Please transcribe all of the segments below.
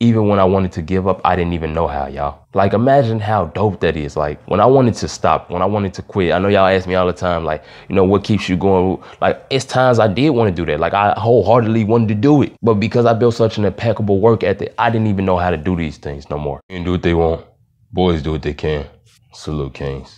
even when I wanted to give up, I didn't even know how, y'all. Like, imagine how dope that is. Like, when I wanted to stop, when I wanted to quit, I know y'all ask me all the time, like, you know, what keeps you going? Like, it's times I did want to do that. Like, I wholeheartedly wanted to do it. But because I built such an impeccable work ethic, I didn't even know how to do these things no more. And do what they want. Boys do what they can. Salute, Kings.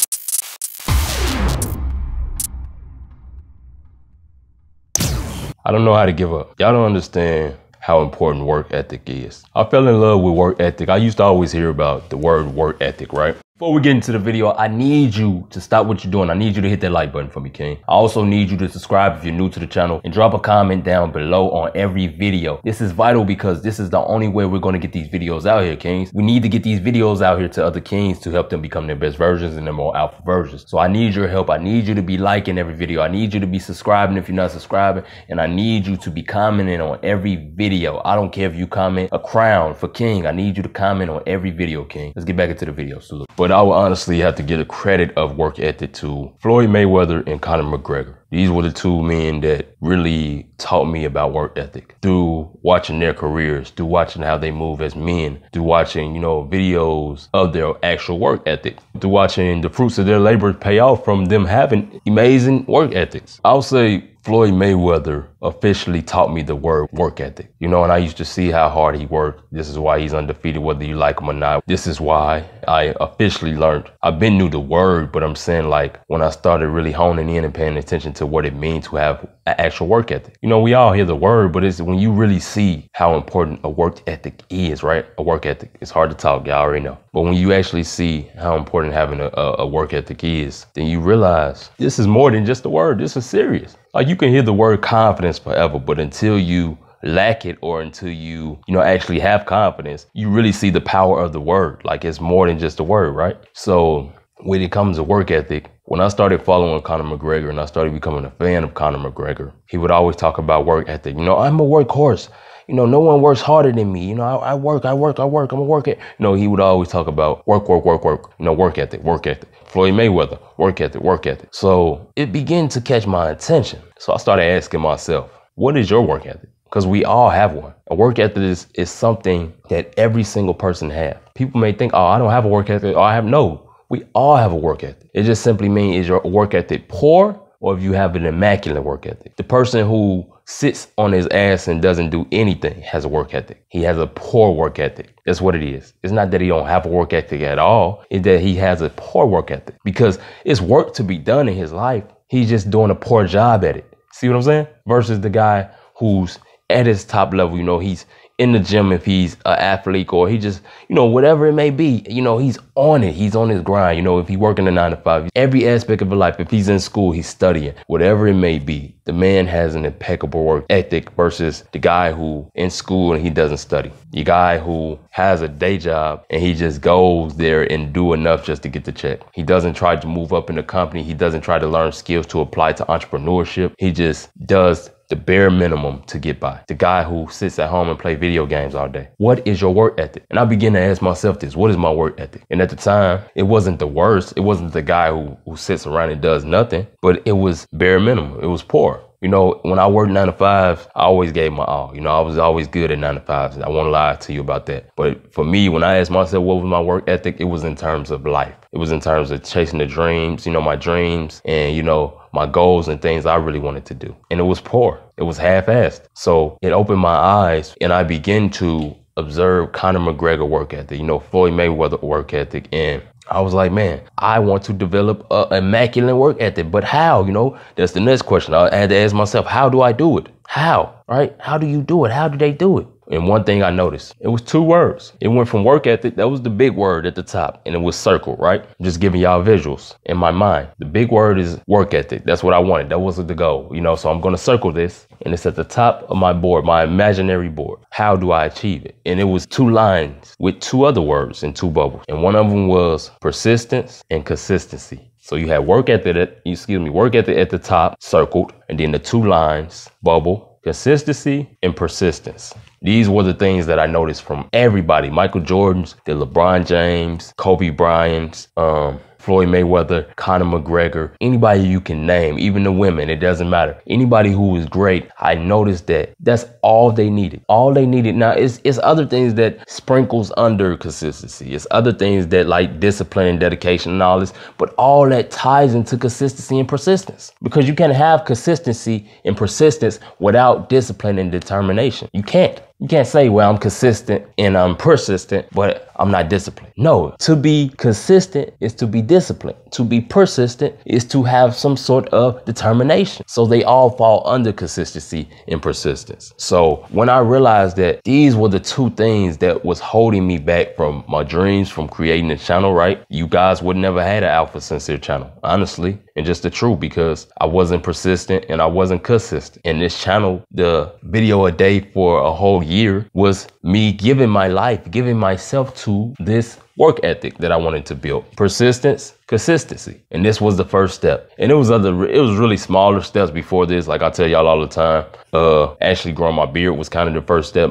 I don't know how to give up. Y'all don't understand how important work ethic is. I fell in love with work ethic. I used to always hear about the word work ethic, right? Before we get into the video, I need you to stop what you're doing. I need you to hit that like button for me, King. I also need you to subscribe if you're new to the channel and drop a comment down below on every video. This is vital because this is the only way we're going to get these videos out here, Kings. We need to get these videos out here to other Kings to help them become their best versions and their more alpha versions. So I need your help. I need you to be liking every video. I need you to be subscribing if you're not subscribing. And I need you to be commenting on every video. I don't care if you comment a crown for King. I need you to comment on every video, King. Let's get back into the video. But but I would honestly have to give a credit of work ethic to Floyd Mayweather and Conor McGregor. These were the two men that really taught me about work ethic through watching their careers, through watching how they move as men, through watching, you know, videos of their actual work ethic, through watching the fruits of their labor pay off from them having amazing work ethics. I'll say Floyd Mayweather officially taught me the word work ethic. You know, and I used to see how hard he worked. This is why he's undefeated, whether you like him or not. This is why I officially learned. I've been new to word, but I'm saying like when I started really honing in and paying attention to what it means to have an actual work ethic. You know, we all hear the word, but it's when you really see how important a work ethic is, right? A work ethic. It's hard to talk, y'all already know. But when you actually see how important having a, a work ethic is, then you realize this is more than just a word. This is serious. Like you can hear the word confidence forever, but until you lack it or until you you know actually have confidence you really see the power of the word like it's more than just a word right so when it comes to work ethic when i started following conor mcgregor and i started becoming a fan of conor mcgregor he would always talk about work ethic you know i'm a workhorse you know no one works harder than me you know I, I work i work i work i'm a work it you know he would always talk about work work work work you know work ethic work ethic Floyd Mayweather, work ethic, work ethic. So it began to catch my attention. So I started asking myself, what is your work ethic? Because we all have one. A work ethic is, is something that every single person has. People may think, oh, I don't have a work ethic. Oh, I have no. We all have a work ethic. It just simply means is your work ethic poor or if you have an immaculate work ethic. The person who sits on his ass and doesn't do anything has a work ethic. He has a poor work ethic. That's what it is. It's not that he don't have a work ethic at all. It's that he has a poor work ethic because it's work to be done in his life. He's just doing a poor job at it. See what I'm saying? Versus the guy who's at his top level. You know, he's in the gym if he's an athlete or he just, you know, whatever it may be, you know, he's on it. He's on his grind. You know, if he's working a nine to five, every aspect of his life, if he's in school, he's studying, whatever it may be. The man has an impeccable work ethic versus the guy who in school and he doesn't study. The guy who has a day job and he just goes there and do enough just to get the check. He doesn't try to move up in the company. He doesn't try to learn skills to apply to entrepreneurship. He just does the bare minimum to get by. The guy who sits at home and play video games all day. What is your work ethic? And I begin to ask myself this, what is my work ethic? And at the time, it wasn't the worst. It wasn't the guy who, who sits around and does nothing, but it was bare minimum. It was poor. You know, when I worked nine to five, I always gave my all. You know, I was always good at nine to five. I won't lie to you about that. But for me, when I asked myself what was my work ethic, it was in terms of life. It was in terms of chasing the dreams, you know, my dreams and, you know, my goals and things I really wanted to do. And it was poor, it was half assed. So it opened my eyes and I began to observe Conor McGregor work ethic, you know, Floyd Mayweather work ethic. And I was like, man, I want to develop a immaculate work ethic, but how? You know, that's the next question. I had to ask myself, how do I do it? How? Right? How do you do it? How do they do it? And one thing I noticed, it was two words. It went from work ethic, that was the big word at the top, and it was circled, right? I'm just giving y'all visuals in my mind. The big word is work ethic. That's what I wanted. That wasn't the goal, you know? So I'm gonna circle this, and it's at the top of my board, my imaginary board. How do I achieve it? And it was two lines with two other words in two bubbles. And one of them was persistence and consistency. So you had work ethic, excuse me, work ethic at the top, circled, and then the two lines, bubble, consistency and persistence. These were the things that I noticed from everybody Michael Jordan's, the LeBron James, Kobe Bryant's, um, Floyd Mayweather, Conor McGregor, anybody you can name, even the women, it doesn't matter. Anybody who is great, I noticed that that's all they needed. All they needed. Now it's it's other things that sprinkles under consistency. It's other things that like discipline and dedication and all this, but all that ties into consistency and persistence. Because you can't have consistency and persistence without discipline and determination. You can't. You can't say, well, I'm consistent and I'm persistent, but I'm not disciplined. No, to be consistent is to be disciplined. To be persistent is to have some sort of determination. So they all fall under consistency and persistence. So when I realized that these were the two things that was holding me back from my dreams, from creating a channel, right? You guys would never had an Alpha Sincere channel, honestly. And just the truth, because I wasn't persistent and I wasn't consistent. And this channel, the video a day for a whole year was me giving my life, giving myself to to this work ethic that I wanted to build. Persistence, consistency. And this was the first step. And it was other it was really smaller steps before this. Like I tell y'all all the time, uh actually growing my beard was kind of the first step,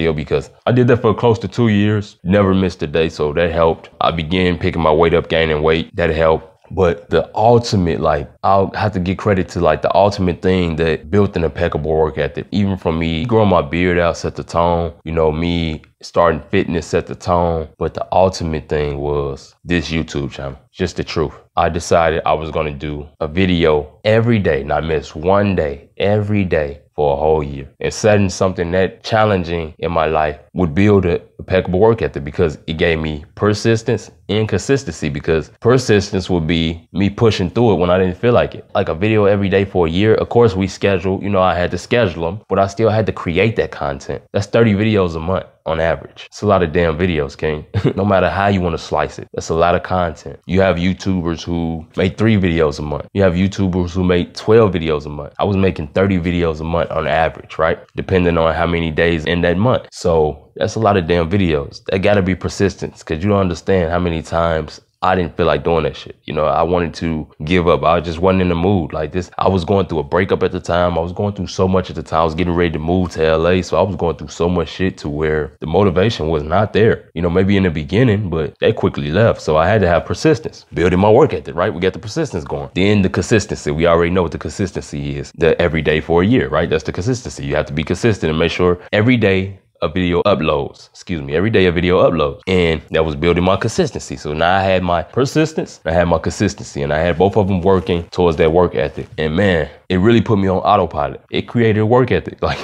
deal because I did that for close to two years. Never missed a day, so that helped. I began picking my weight up, gaining weight. That helped. But the ultimate, like, I'll have to give credit to like the ultimate thing that built an impeccable work ethic. Even from me growing my beard out set the tone. You know, me starting fitness set the tone. But the ultimate thing was this YouTube channel. Just the truth. I decided I was gonna do a video every day, not miss one day, every day for a whole year. And setting something that challenging in my life would build it impeccable work ethic because it gave me persistence and consistency because persistence would be me pushing through it when I didn't feel like it. Like a video every day for a year, of course we schedule, you know, I had to schedule them, but I still had to create that content. That's 30 videos a month on average. It's a lot of damn videos, King. no matter how you want to slice it, that's a lot of content. You have YouTubers who make three videos a month. You have YouTubers who make 12 videos a month. I was making 30 videos a month on average, right? Depending on how many days in that month. So that's a lot of damn on videos. That gotta be persistence, cause you don't understand how many times I didn't feel like doing that shit. You know, I wanted to give up. I just wasn't in the mood. Like this, I was going through a breakup at the time. I was going through so much at the time. I was getting ready to move to LA. So I was going through so much shit to where the motivation was not there. You know, maybe in the beginning, but they quickly left. So I had to have persistence. Building my work ethic, right? We got the persistence going. Then the consistency. We already know what the consistency is. The every day for a year, right? That's the consistency. You have to be consistent and make sure every day video uploads. Excuse me, every day a video uploads. And that was building my consistency. So now I had my persistence, I had my consistency, and I had both of them working towards that work ethic. And man, it really put me on autopilot. It created a work ethic. Like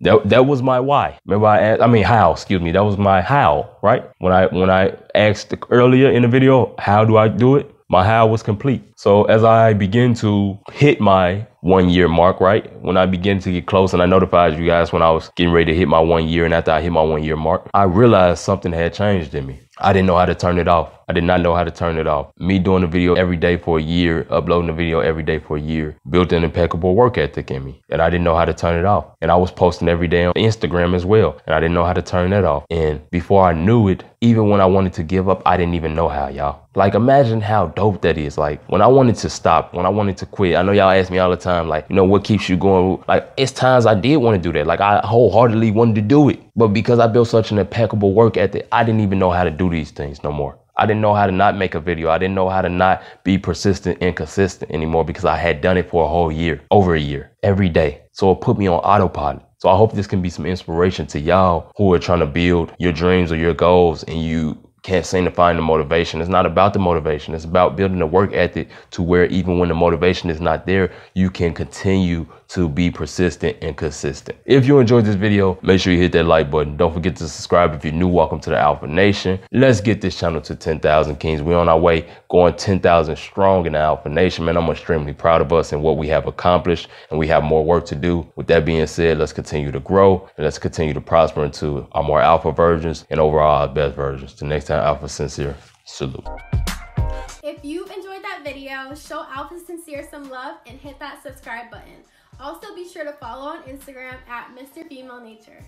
That, that was my why. Remember, I asked, I mean, how? Excuse me. That was my how, right? When I when I asked earlier in the video, how do I do it? My how was complete. So as I begin to hit my one year mark, right? When I begin to get close, and I notified you guys when I was getting ready to hit my one year, and after I hit my one year mark, I realized something had changed in me. I didn't know how to turn it off. I did not know how to turn it off. Me doing a video every day for a year, uploading a video every day for a year, built an impeccable work ethic in me. And I didn't know how to turn it off. And I was posting every day on Instagram as well. And I didn't know how to turn that off. And before I knew it, even when I wanted to give up, I didn't even know how, y'all. Like, imagine how dope that is. Like, when I wanted to stop, when I wanted to quit, I know y'all ask me all the time, like, you know, what keeps you going? Like, it's times I did want to do that. Like, I wholeheartedly wanted to do it. But because I built such an impeccable work ethic, I didn't even know how to do these things no more. I didn't know how to not make a video. I didn't know how to not be persistent and consistent anymore because I had done it for a whole year, over a year, every day. So it put me on autopilot. So I hope this can be some inspiration to y'all who are trying to build your dreams or your goals and you can't seem to find the motivation. It's not about the motivation. It's about building the work ethic to where even when the motivation is not there, you can continue to be persistent and consistent. If you enjoyed this video, make sure you hit that like button. Don't forget to subscribe if you're new. Welcome to the Alpha Nation. Let's get this channel to 10,000 Kings. We're on our way going 10,000 strong in the Alpha Nation. Man, I'm extremely proud of us and what we have accomplished and we have more work to do. With that being said, let's continue to grow and let's continue to prosper into our more alpha versions and overall our best versions. The next time Alpha Sincere. Salute. If you enjoyed that video, show Alpha Sincere some love and hit that subscribe button. Also be sure to follow on Instagram at Mr. Female Nature.